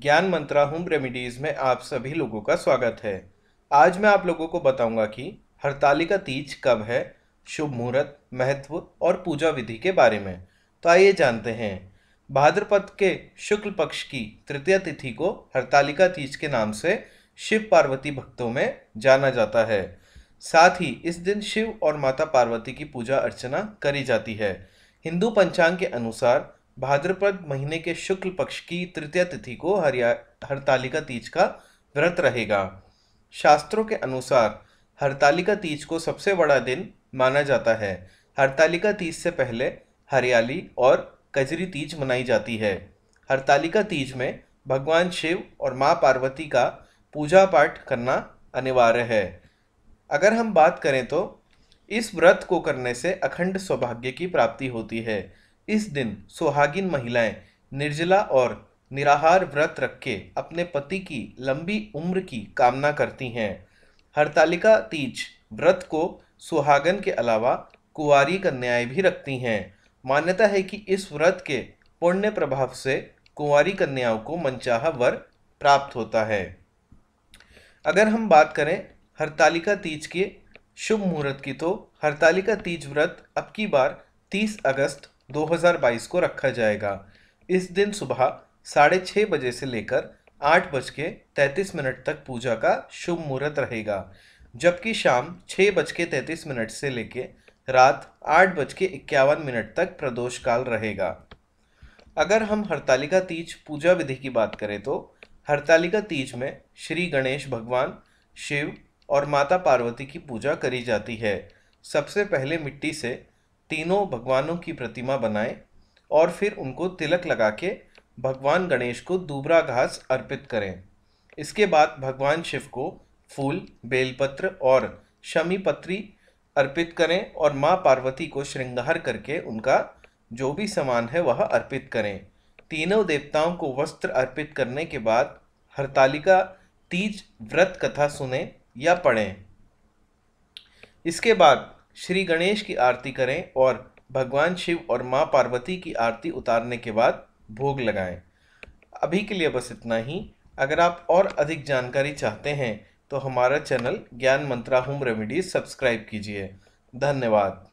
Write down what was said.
ज्ञान मंत्रा home remedies में आप सभी लोगों का स्वागत है आज मैं आप लोगों को बताऊंगा कि हरतालिका तीज कब है शुभ मुहूर्त महत्व और पूजा विधि के बारे में तो आइए जानते हैं भाद्रपद के शुक्ल पक्ष की तृतीय तिथि को हरतालिका तीज के नाम से शिव पार्वती भक्तों में जाना जाता है साथ ही इस दिन शिव और माता पार्वती की पूजा अर्चना करी जाती है हिंदू पंचांग के अनुसार भाद्रपद महीने के शुक्ल पक्ष की तृतीय तिथि को हरिया हरतालिका तीज का व्रत रहेगा शास्त्रों के अनुसार हरतालिका तीज को सबसे बड़ा दिन माना जाता है हरतालिका तीज से पहले हरियाली और कजरी तीज मनाई जाती है हरतालिका तीज में भगवान शिव और माँ पार्वती का पूजा पाठ करना अनिवार्य है अगर हम बात करें तो इस व्रत को करने से अखंड सौभाग्य की प्राप्ति होती है इस दिन सुहागिन महिलाएं निर्जला और निराहार व्रत रख के अपने पति की लंबी उम्र की कामना करती हैं हरतालिका तीज व्रत को सुहागन के अलावा कुंवारी कन्याएं भी रखती हैं मान्यता है कि इस व्रत के पुण्य प्रभाव से कुंवारी कन्याओं को मनचाहा वर प्राप्त होता है अगर हम बात करें हरतालिका तीज के शुभ मुहूर्त की तो हरतालिका तीज व्रत अब की बार 30 अगस्त 2022 को रखा जाएगा इस दिन सुबह साढ़े छः बजे से लेकर आठ बज के तैंतीस मिनट तक पूजा का शुभ मुहूर्त रहेगा जबकि शाम छः बज के तैंतीस मिनट से लेकर रात आठ बज के इक्यावन मिनट तक प्रदोष काल रहेगा अगर हम हरतालिका तीज पूजा विधि की बात करें तो हरतालिका तीज में श्री गणेश भगवान शिव और माता पार्वती की पूजा करी जाती है सबसे पहले मिट्टी से तीनों भगवानों की प्रतिमा बनाएं और फिर उनको तिलक लगा के भगवान गणेश को दूबरा घास अर्पित करें इसके बाद भगवान शिव को फूल बेलपत्र और शमीपत्री अर्पित करें और माँ पार्वती को श्रृंगार करके उनका जो भी सामान है वह अर्पित करें तीनों देवताओं को वस्त्र अर्पित करने के बाद हरतालिका तीज व्रत कथा सुने या पढ़ें इसके बाद श्री गणेश की आरती करें और भगवान शिव और माँ पार्वती की आरती उतारने के बाद भोग लगाएं अभी के लिए बस इतना ही अगर आप और अधिक जानकारी चाहते हैं तो हमारा चैनल ज्ञान मंत्रा होम रेमेडीज सब्सक्राइब कीजिए धन्यवाद